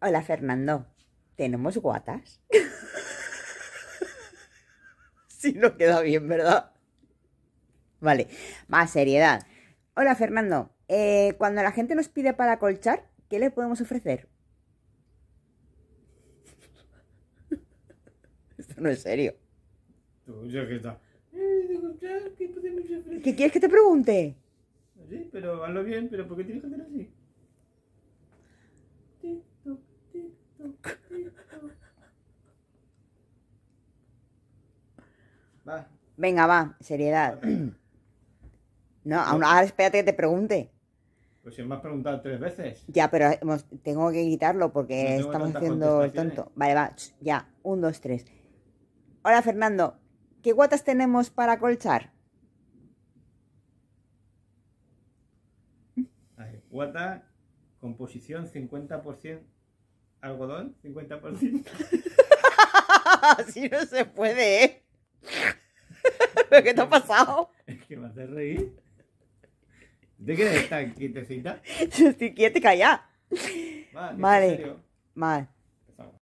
Hola Fernando, ¿tenemos guatas? si no queda bien, ¿verdad? Vale, más seriedad. Hola Fernando, eh, cuando la gente nos pide para colchar, ¿qué le podemos ofrecer? Esto no es serio. Eh, ¿Qué quieres que te pregunte? Sí, pero hazlo bien, pero ¿por qué tienes que hacer así? Venga, va, seriedad. no, aún, ahora espérate que te pregunte. Pues si me has preguntado tres veces. Ya, pero tengo que quitarlo porque estamos haciendo el tonto. Vale, va, ya. Un, dos, tres. Hola, Fernando. ¿Qué guatas tenemos para colchar? guata, composición 50% algodón, 50%. Así no se puede, ¿eh? qué te ha pasado? Es que me hace reír. ¿De qué estás quietecita? Yo estoy quieta y callada. Vale. Vale.